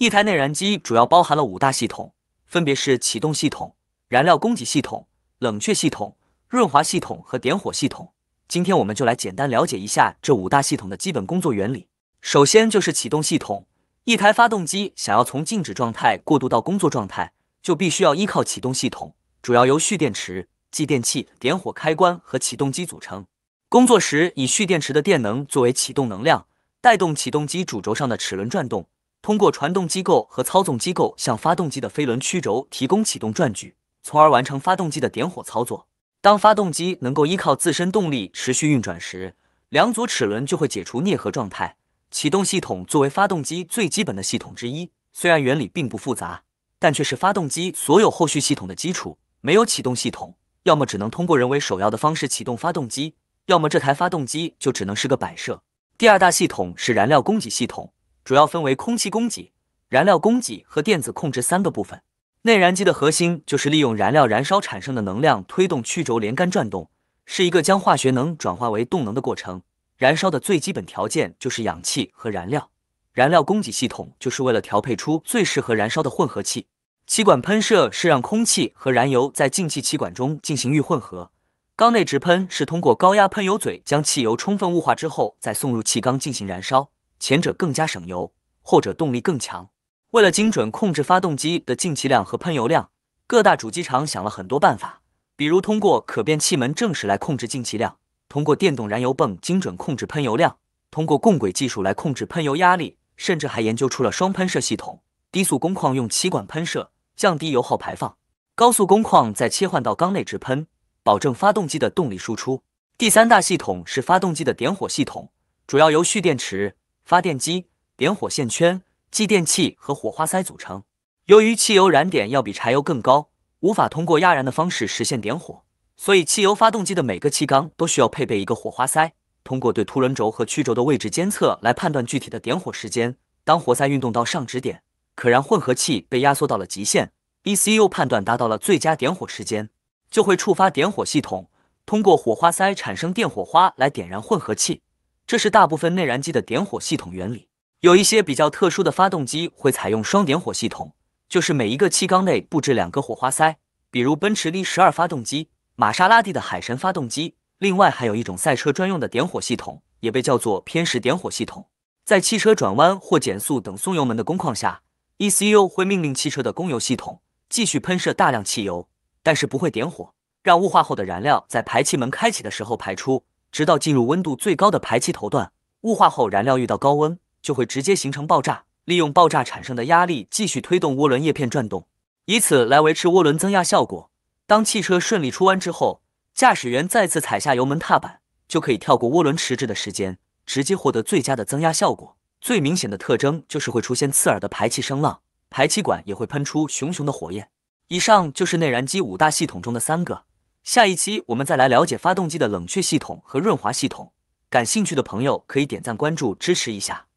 一台内燃机主要包含了五大系统，分别是启动系统、燃料供给系统、冷却系统、润滑系统和点火系统。今天我们就来简单了解一下这五大系统的基本工作原理。首先就是启动系统，一台发动机想要从静止状态过渡到工作状态，就必须要依靠启动系统，主要由蓄电池、继电器、点火开关和启动机组成。工作时，以蓄电池的电能作为启动能量，带动启动机主轴上的齿轮转动。通过传动机构和操纵机构向发动机的飞轮曲轴提供启动转矩，从而完成发动机的点火操作。当发动机能够依靠自身动力持续运转时，两组齿轮就会解除啮合状态。启动系统作为发动机最基本的系统之一，虽然原理并不复杂，但却是发动机所有后续系统的基础。没有启动系统，要么只能通过人为首要的方式启动发动机，要么这台发动机就只能是个摆设。第二大系统是燃料供给系统。主要分为空气供给、燃料供给和电子控制三个部分。内燃机的核心就是利用燃料燃烧产生的能量推动曲轴连杆转动，是一个将化学能转化为动能的过程。燃烧的最基本条件就是氧气和燃料。燃料供给系统就是为了调配出最适合燃烧的混合气。气管喷射是让空气和燃油在进气气管中进行预混合。缸内直喷是通过高压喷油嘴将汽油充分雾化之后再送入气缸进行燃烧。前者更加省油，后者动力更强。为了精准控制发动机的进气量和喷油量，各大主机厂想了很多办法，比如通过可变气门正时来控制进气量，通过电动燃油泵精准控制喷油量，通过共轨技术来控制喷油压力，甚至还研究出了双喷射系统，低速工况用气管喷射降低油耗排放，高速工况再切换到缸内直喷，保证发动机的动力输出。第三大系统是发动机的点火系统，主要由蓄电池。发电机、点火线圈、继电器和火花塞组成。由于汽油燃点要比柴油更高，无法通过压燃的方式实现点火，所以汽油发动机的每个气缸都需要配备一个火花塞。通过对凸轮轴和曲轴的位置监测来判断具体的点火时间。当活塞运动到上止点，可燃混合气被压缩到了极限，ECU 判断达到了最佳点火时间，就会触发点火系统，通过火花塞产生电火花来点燃混合气。这是大部分内燃机的点火系统原理。有一些比较特殊的发动机会采用双点火系统，就是每一个气缸内布置两个火花塞，比如奔驰的 V12 发动机、玛莎拉蒂的海神发动机。另外，还有一种赛车专用的点火系统，也被叫做偏时点火系统。在汽车转弯或减速等松油门的工况下，ECU 会命令汽车的供油系统继续喷射大量汽油，但是不会点火，让雾化后的燃料在排气门开启的时候排出。直到进入温度最高的排气头段，雾化后燃料遇到高温就会直接形成爆炸，利用爆炸产生的压力继续推动涡轮叶片转动，以此来维持涡轮增压效果。当汽车顺利出弯之后，驾驶员再次踩下油门踏板，就可以跳过涡轮迟滞的时间，直接获得最佳的增压效果。最明显的特征就是会出现刺耳的排气声浪，排气管也会喷出熊熊的火焰。以上就是内燃机五大系统中的三个。下一期我们再来了解发动机的冷却系统和润滑系统，感兴趣的朋友可以点赞关注支持一下。